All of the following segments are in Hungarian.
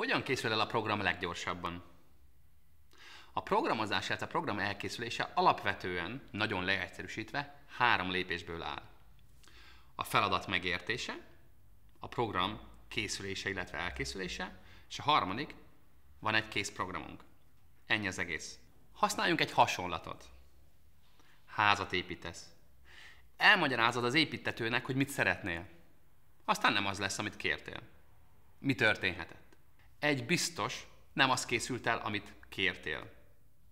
Hogyan készül el a program leggyorsabban? A programozás programozását a program elkészülése alapvetően, nagyon leegyszerűsítve, három lépésből áll. A feladat megértése, a program készülése, illetve elkészülése, és a harmadik, van egy kész programunk. Ennyi az egész. Használjunk egy hasonlatot. Házat építesz. Elmagyarázod az építetőnek, hogy mit szeretnél. Aztán nem az lesz, amit kértél. Mi történhetett? Egy biztos, nem az készült el, amit kértél.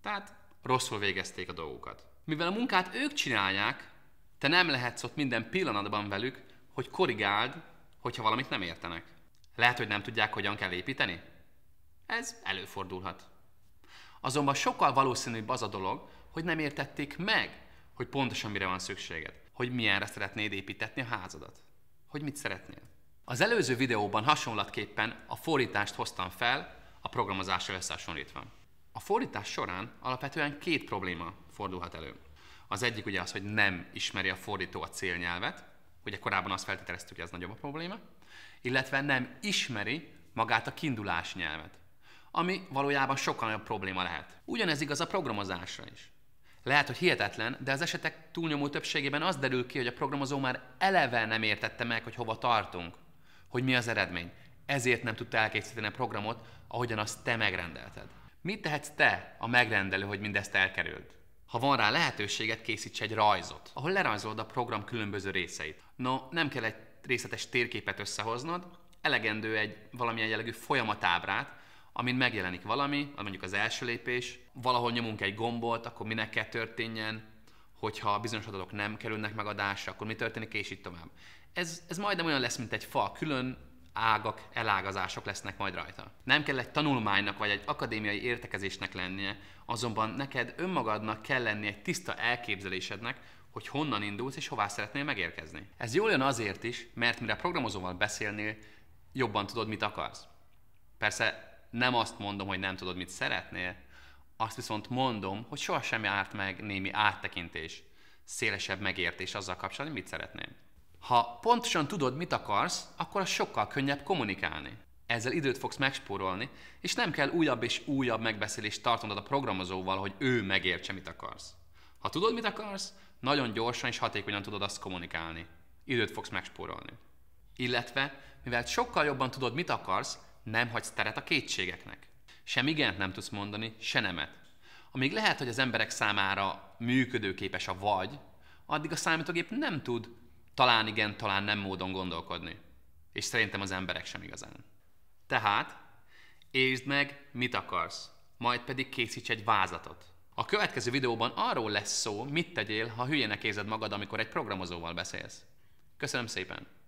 Tehát rosszul végezték a dolgokat. Mivel a munkát ők csinálják, te nem lehetsz ott minden pillanatban velük, hogy korrigáld, hogyha valamit nem értenek. Lehet, hogy nem tudják, hogyan kell építeni? Ez előfordulhat. Azonban sokkal valószínűbb az a dolog, hogy nem értették meg, hogy pontosan mire van szükséged, hogy milyenre szeretnéd építetni a házadat, hogy mit szeretnél. Az előző videóban hasonlatképpen a fordítást hoztam fel a programozással összehasonlítva. A fordítás során alapvetően két probléma fordulhat elő. Az egyik ugye az, hogy nem ismeri a fordító a célnyelvet, ugye korábban azt feltételeztük, hogy ez nagyobb a probléma, illetve nem ismeri magát a kiindulás nyelvet, ami valójában sokkal nagyobb probléma lehet. Ugyanez igaz a programozásra is. Lehet, hogy hihetetlen, de az esetek túlnyomó többségében az derül ki, hogy a programozó már eleve nem értette meg, hogy hova tartunk, hogy mi az eredmény. Ezért nem tudta elkészíteni a programot, ahogyan azt te megrendelted. Mit tehetsz te, a megrendelő, hogy mindezt elkerüld? Ha van rá lehetőséget, készíts egy rajzot, ahol lerajzolod a program különböző részeit. No, nem kell egy részletes térképet összehoznod, elegendő egy valamilyen jellegű folyamatábrát, amin megjelenik valami, mondjuk az első lépés, valahol nyomunk egy gombot, akkor minek kell történjen, hogyha bizonyos adatok nem kerülnek megadásra, akkor mi történik, és így tovább. Ez, ez majdnem olyan lesz, mint egy fa, külön ágak, elágazások lesznek majd rajta. Nem kell egy tanulmánynak vagy egy akadémiai értekezésnek lennie, azonban neked önmagadnak kell lenni egy tiszta elképzelésednek, hogy honnan indulsz és hová szeretnél megérkezni. Ez jól jön azért is, mert mire programozóval beszélnél, jobban tudod, mit akarsz. Persze nem azt mondom, hogy nem tudod, mit szeretnél, azt viszont mondom, hogy sohasem járt meg némi áttekintés, szélesebb megértés azzal kapcsolatban, mit szeretném. Ha pontosan tudod, mit akarsz, akkor az sokkal könnyebb kommunikálni. Ezzel időt fogsz megspórolni, és nem kell újabb és újabb megbeszélést tartanod a programozóval, hogy ő megértse, mit akarsz. Ha tudod, mit akarsz, nagyon gyorsan és hatékonyan tudod azt kommunikálni. Időt fogsz megspórolni. Illetve, mivel sokkal jobban tudod, mit akarsz, nem hagysz teret a kétségeknek. Sem igent nem tudsz mondani, se nemet. Amíg lehet, hogy az emberek számára működőképes a vagy, addig a számítógép nem tud talán igen, talán nem módon gondolkodni. És szerintem az emberek sem igazán. Tehát, értsd meg, mit akarsz, majd pedig készíts egy vázlatot. A következő videóban arról lesz szó, mit tegyél, ha hülyének érzed magad, amikor egy programozóval beszélsz. Köszönöm szépen!